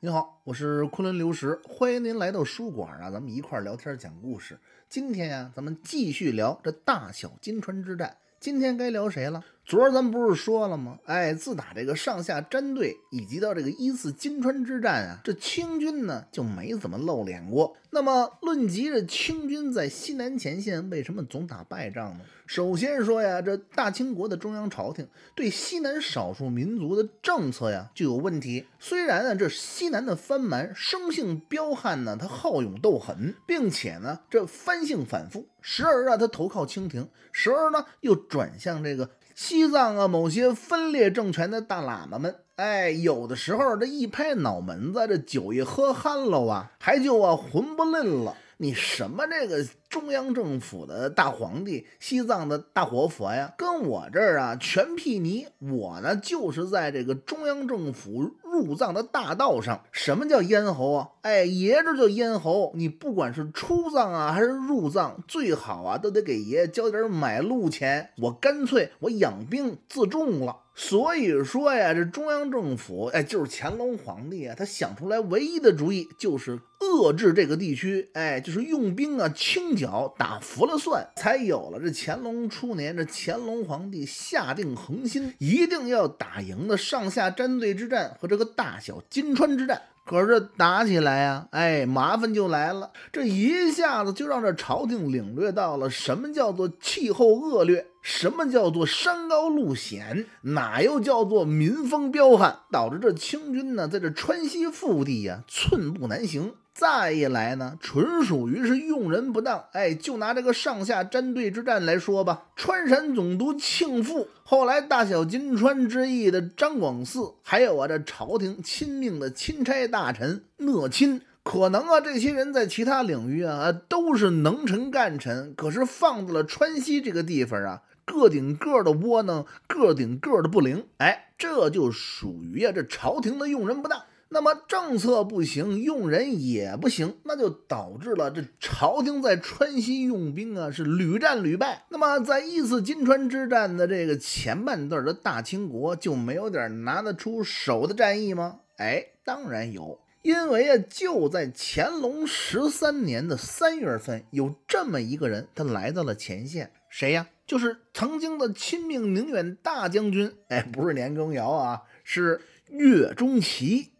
您好，我是昆仑刘石，欢迎您来到书馆啊，咱们一块儿聊天讲故事。今天呀，咱们继续聊这大小金川之战，今天该聊谁了？昨儿咱们不是说了吗？哎，自打这个上下战队，以及到这个一次金川之战啊，这清军呢就没怎么露脸过。那么论及这清军在西南前线为什么总打败仗呢？首先说呀，这大清国的中央朝廷对西南少数民族的政策呀就有问题。虽然啊这西南的藩蛮生性彪悍呢，他好勇斗狠，并且呢这藩性反复，时而啊他投靠清廷，时而呢又转向这个。西藏啊，某些分裂政权的大喇嘛们，哎，有的时候这一拍脑门子，这酒一喝憨了啊，还就啊混不吝了。你什么这个中央政府的大皇帝，西藏的大活佛呀，跟我这儿啊全屁泥。我呢就是在这个中央政府。入藏的大道上，什么叫咽喉啊？哎，爷这叫咽喉。你不管是出藏啊，还是入藏，最好啊，都得给爷交点买路钱。我干脆我养兵自重了。所以说呀，这中央政府，哎，就是乾隆皇帝啊，他想出来唯一的主意就是遏制这个地区，哎，就是用兵啊，清剿，打服了算，才有了这乾隆初年，这乾隆皇帝下定恒心，一定要打赢的上下战队之战和这个大小金川之战。可是打起来呀，哎，麻烦就来了。这一下子就让这朝廷领略到了什么叫做气候恶劣，什么叫做山高路险，哪又叫做民风彪悍，导致这清军呢在这川西腹地呀寸步难行。再一来呢，纯属于是用人不当。哎，就拿这个上下战队之战来说吧，川陕总督庆父，后来大小金川之役的张广嗣，还有啊这朝廷亲命的钦差大臣讷亲，可能啊这些人在其他领域啊都是能臣干臣，可是放在了川西这个地方啊，个顶个的窝囊，个顶个的不灵。哎，这就属于啊这朝廷的用人不当。那么政策不行，用人也不行，那就导致了这朝廷在川西用兵啊是屡战屡败。那么在一次金川之战的这个前半段，的大清国就没有点拿得出手的战役吗？哎，当然有，因为啊，就在乾隆十三年的三月份，有这么一个人，他来到了前线，谁呀？就是曾经的亲命宁远大将军，哎，不是年羹尧啊，是岳钟琪。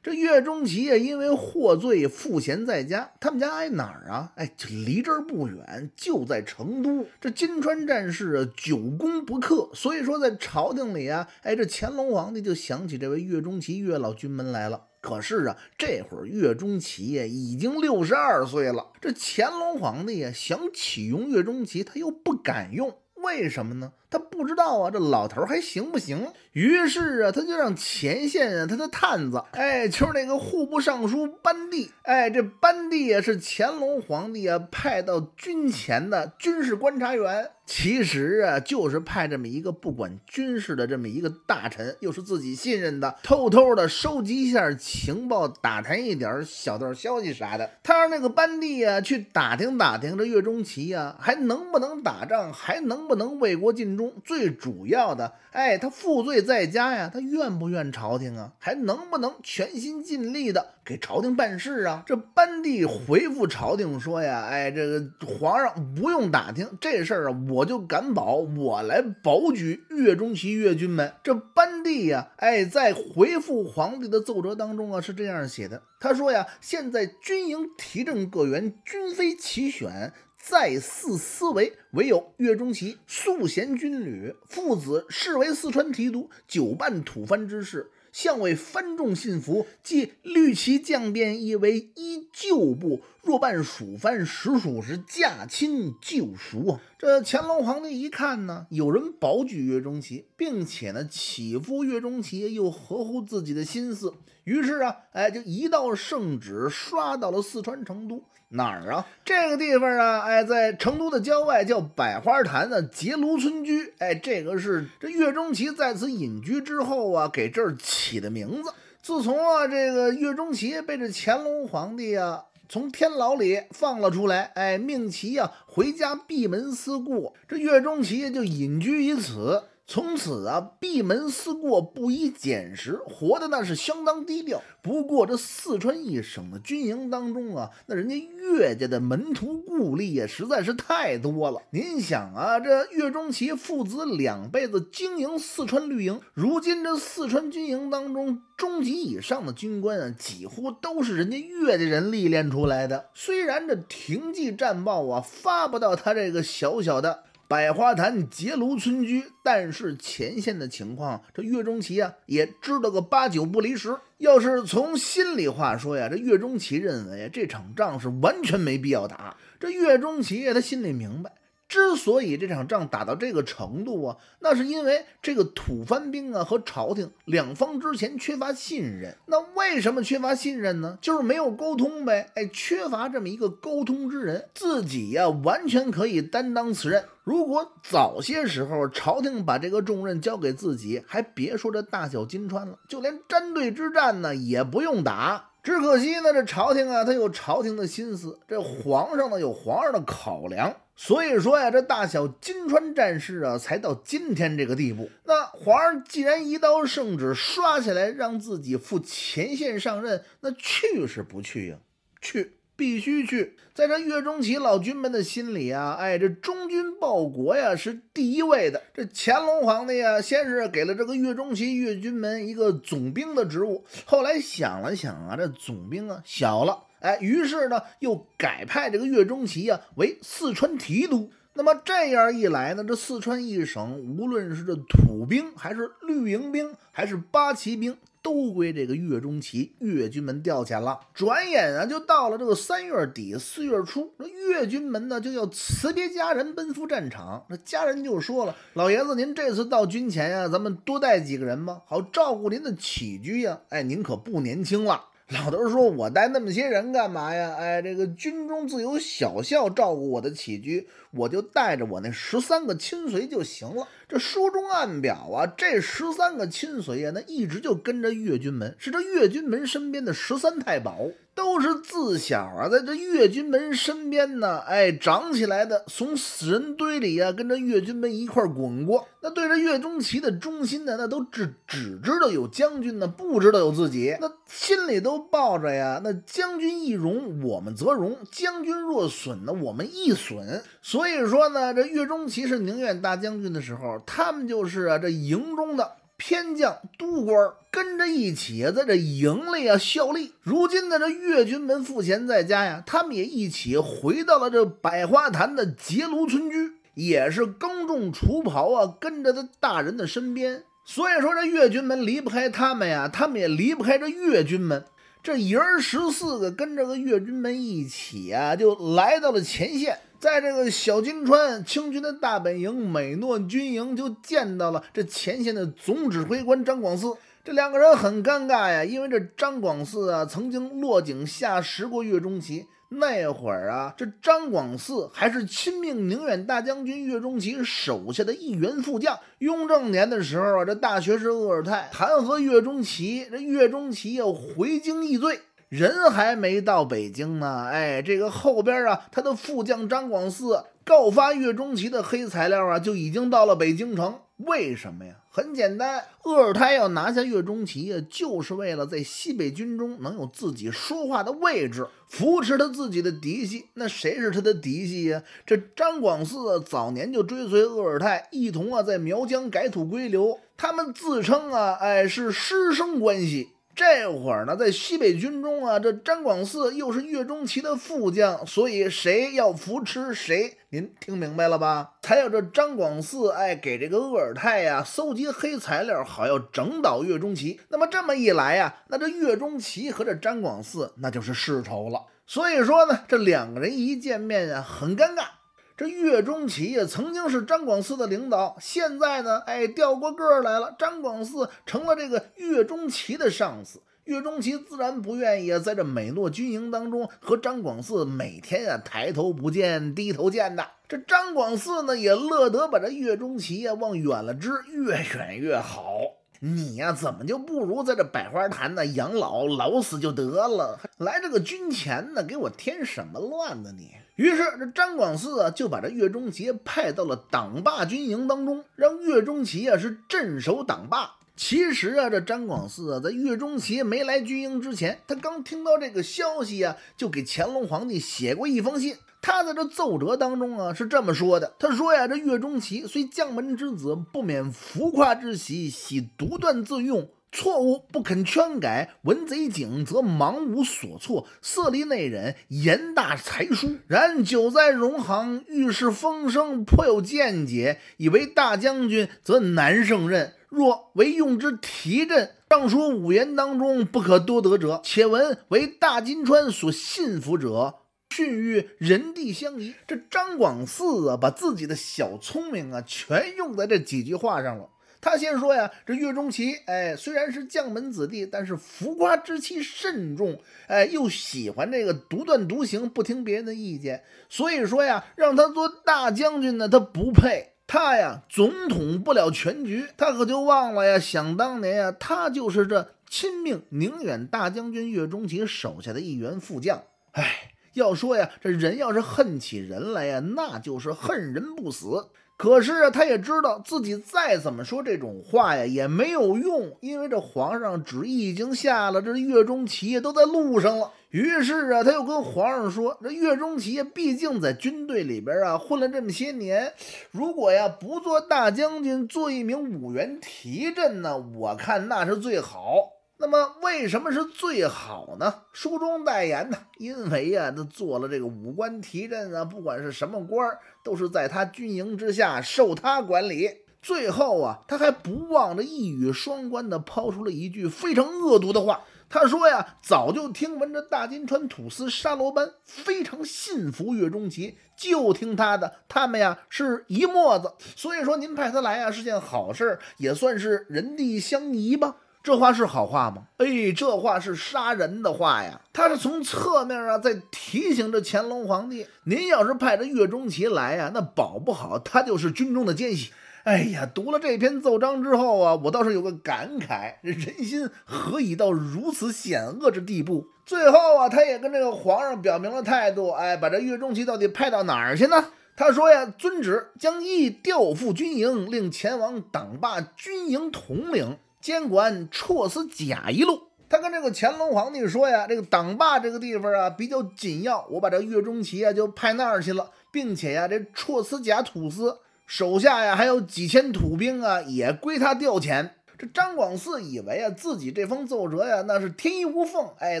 这岳钟琪呀，因为获罪，赋闲在家。他们家挨哪儿啊？哎，离这儿不远，就在成都。这金川战事啊，久攻不克，所以说在朝廷里啊，哎，这乾隆皇帝就想起这位岳钟琪岳老军门来了。可是啊，这会儿岳钟琪呀已经六十二岁了。这乾隆皇帝呀想启用岳钟琪，他又不敢用，为什么呢？他不知道啊，这老头还行不行？于是啊，他就让前线啊他的探子，哎，就是那个户部尚书班第，哎，这班第啊是乾隆皇帝啊派到军前的军事观察员，其实啊就是派这么一个不管军事的这么一个大臣，又是自己信任的，偷偷的收集一下情报，打探一点小道消息啥的。他让那个班第啊去打听打听这岳钟琪啊还能不能打仗，还能不能为国尽。中最主要的，哎，他负罪在家呀，他怨不怨朝廷啊？还能不能全心尽力的给朝廷办事啊？这班帝回复朝廷说呀，哎，这个皇上不用打听这事儿啊，我就敢保，我来保举岳中琪岳军们。这班帝呀，哎，在回复皇帝的奏折当中啊，是这样写的，他说呀，现在军营提正各员均非其选。再四思维，唯有岳钟琪素贤军旅，父子视为四川提督，久伴吐蕃之事，向为藩众信服，即率其将变亦为依旧部。若办蜀番，实属是驾轻就熟啊！这乾隆皇帝一看呢，有人保举岳钟琪，并且呢，起复岳钟琪又合乎自己的心思，于是啊，哎，就一道圣旨刷到了四川成都哪儿啊？这个地方啊，哎，在成都的郊外叫百花潭的结庐村居，哎，这个是这岳钟琪在此隐居之后啊，给这儿起的名字。自从啊，这个岳钟琪被这乾隆皇帝啊。从天牢里放了出来，哎，命其呀回家闭门思过。这岳钟琪就隐居于此。从此啊，闭门思过，不以俭食，活的那是相当低调。不过这四川一省的军营当中啊，那人家岳家的门徒故吏也实在是太多了。您想啊，这岳中琪父子两辈子经营四川绿营，如今这四川军营当中中级以上的军官啊，几乎都是人家岳家人历练出来的。虽然这停记战报啊发不到他这个小小的。百花潭结庐村居，但是前线的情况，这岳中琪啊也知道个八九不离十。要是从心里话说呀，这岳中琪认为这场仗是完全没必要打。这岳中呀，他心里明白。之所以这场仗打到这个程度啊，那是因为这个土蕃兵啊和朝廷两方之前缺乏信任。那为什么缺乏信任呢？就是没有沟通呗。哎，缺乏这么一个沟通之人，自己呀完全可以担当此任。如果早些时候朝廷把这个重任交给自己，还别说这大小金川了，就连战队之战呢也不用打。只可惜呢，这朝廷啊，他有朝廷的心思；这皇上呢，有皇上的考量。所以说呀，这大小金川战事啊，才到今天这个地步。那皇上既然一道圣旨刷下来，让自己赴前线上任，那去是不去呀？去。必须去，在这岳中琪老军们的心里啊，哎，这忠君报国呀是第一位的。这乾隆皇帝啊，先是给了这个岳中琪岳军门一个总兵的职务，后来想了想啊，这总兵啊小了，哎，于是呢又改派这个岳中琪啊为四川提督。那么这样一来呢，这四川一省无论是这土兵，还是绿营兵，还是八旗兵。都归这个岳钟琪岳军门调遣了。转眼啊，就到了这个三月底、四月初，那岳军门呢就要辞别家人，奔赴战场。那家人就说了：“老爷子，您这次到军前呀，咱们多带几个人吧，好照顾您的起居呀。哎，您可不年轻了。”老头说：“我带那么些人干嘛呀？哎，这个军中自有小校照顾我的起居，我就带着我那十三个亲随就行了。”这书中暗表啊，这十三个亲随呀，那一直就跟着岳军门，是这岳军门身边的十三太保。都是自小啊，在这岳军门身边呢，哎，长起来的，从死人堆里啊，跟着岳军门一块儿滚过。那对着岳中琪的忠心呢，那都只只知道有将军呢，不知道有自己。那心里都抱着呀，那将军易容，我们则容；将军若损呢，我们亦损。所以说呢，这岳中琪是宁远大将军的时候，他们就是啊，这营中的。偏将督官跟着一起在这营里啊效力。如今呢，这越军门赋闲在家呀，他们也一起回到了这百花潭的结庐村居，也是耕种锄刨啊，跟着他大人的身边。所以说，这越军门离不开他们呀，他们也离不开这越军门。这爷儿十四个跟着个越军门一起啊，就来到了前线。在这个小金川清军的大本营美诺军营，就见到了这前线的总指挥官张广嗣。这两个人很尴尬呀，因为这张广嗣啊，曾经落井下石过岳钟琪。那会儿啊，这张广嗣还是亲命宁远大将军岳钟琪手下的一员副将。雍正年的时候啊，这大学士鄂尔泰弹劾岳钟琪，这岳钟琪要回京议罪。人还没到北京呢，哎，这个后边啊，他的副将张广嗣告发岳钟琪的黑材料啊，就已经到了北京城。为什么呀？很简单，鄂尔泰要拿下岳钟琪啊，就是为了在西北军中能有自己说话的位置，扶持他自己的嫡系。那谁是他的嫡系呀？这张广嗣早年就追随鄂尔泰一同啊，在苗疆改土归流，他们自称啊，哎，是师生关系。这会儿呢，在西北军中啊，这张广嗣又是岳钟琪的副将，所以谁要扶持谁，您听明白了吧？才有这张广嗣哎，给这个鄂尔泰呀搜集黑材料，好要整倒岳钟琪。那么这么一来呀，那这岳钟琪和这张广嗣那就是世仇了。所以说呢，这两个人一见面呀，很尴尬。这岳钟琪呀，曾经是张广嗣的领导，现在呢，哎，调过个来了，张广嗣成了这个岳钟琪的上司。岳钟琪自然不愿意在这美诺军营当中和张广嗣每天啊抬头不见低头见的。这张广嗣呢也乐得把这岳钟琪呀往远了支，越远越好。你呀，怎么就不如在这百花坛呢养老老死就得了？来这个军前呢，给我添什么乱呢？你！于是，这张广嗣啊就把这岳钟琪派到了党霸军营当中，让岳钟琪啊是镇守党霸。其实啊，这张广嗣啊在岳钟琪没来军营之前，他刚听到这个消息啊，就给乾隆皇帝写过一封信。他在这奏折当中啊是这么说的：他说呀，这岳钟琪虽将门之子，不免浮夸之习，喜独断自用。错误不肯劝改，文贼警则忙无所措，色厉内荏，言大才疏。然久在戎行，遇事风生，颇有见解。以为大将军则难胜任，若为用之提振，尚书五言当中不可多得者。且闻为大金川所信服者，逊欲人地相宜。这张广嗣啊，把自己的小聪明啊，全用在这几句话上了。他先说呀，这岳钟琪哎，虽然是将门子弟，但是浮夸之气甚重，哎，又喜欢这个独断独行，不听别人的意见。所以说呀，让他做大将军呢，他不配。他呀，总统不了全局。他可就忘了呀，想当年呀，他就是这亲命宁远大将军岳钟琪手下的一员副将。哎，要说呀，这人要是恨起人来呀，那就是恨人不死。可是啊，他也知道自己再怎么说这种话呀也没有用，因为这皇上旨意已经下了，这岳中也都在路上了。于是啊，他又跟皇上说：“这岳中琪毕竟在军队里边啊混了这么些年，如果呀不做大将军，做一名五员提镇呢，我看那是最好。”那么为什么是最好呢？书中代言呢？因为呀，他做了这个五官提任啊，不管是什么官儿，都是在他军营之下受他管理。最后啊，他还不忘着一语双关的抛出了一句非常恶毒的话。他说呀，早就听闻这大金川土司沙罗班非常信服岳钟琪，就听他的，他们呀是一墨子。所以说，您派他来啊是件好事，也算是人地相宜吧。这话是好话吗？哎，这话是杀人的话呀！他是从侧面啊，在提醒着乾隆皇帝：您要是派着岳钟琪来呀，那保不好，他就是军中的奸细。哎呀，读了这篇奏章之后啊，我倒是有个感慨：人心何以到如此险恶之地步？最后啊，他也跟这个皇上表明了态度：哎，把这岳钟琪到底派到哪儿去呢？他说呀：“遵旨，将义调赴军营，令前往党坝军营统领。”监管绰斯甲一路，他跟这个乾隆皇帝说呀：“这个党坝这个地方啊比较紧要，我把这岳钟琪啊就派那儿去了，并且呀，这绰斯甲土司手下呀还有几千土兵啊，也归他调遣。”这张广嗣以为啊自己这封奏折呀那是天衣无缝，哎，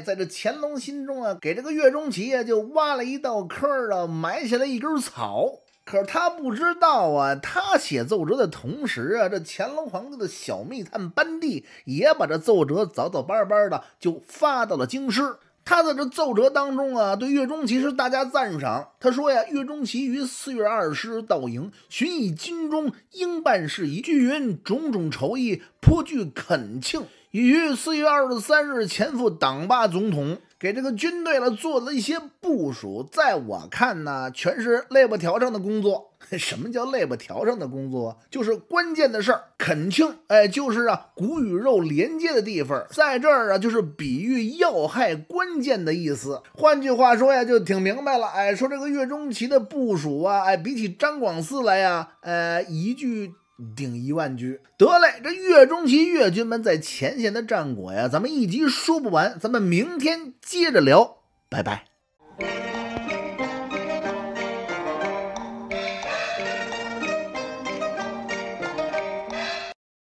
在这乾隆心中啊给这个岳钟琪啊就挖了一道坑啊，埋下了一根草。可是他不知道啊，他写奏折的同时啊，这乾隆皇帝的小密探班第也把这奏折早早班班的就发到了京师。他在这奏折当中啊，对岳钟琪是大加赞赏。他说呀，岳钟琪于四月二师到营，寻以军中应办事宜，具云种种筹议，颇具恳请。于四月二十三日前赴党坝总统，给这个军队呢做了一些部署。在我看呢，全是肋巴条上的工作。什么叫肋巴条上的工作？就是关键的事儿。恳请，哎，就是啊骨与肉连接的地方，在这儿啊，就是比喻要害关键的意思。换句话说呀，就挺明白了。哎，说这个岳钟琪的部署啊，哎，比起张广泗来呀，呃，一句。顶一万局。得嘞！这岳中琪岳军们在前线的战果呀，咱们一集说不完，咱们明天接着聊，拜拜。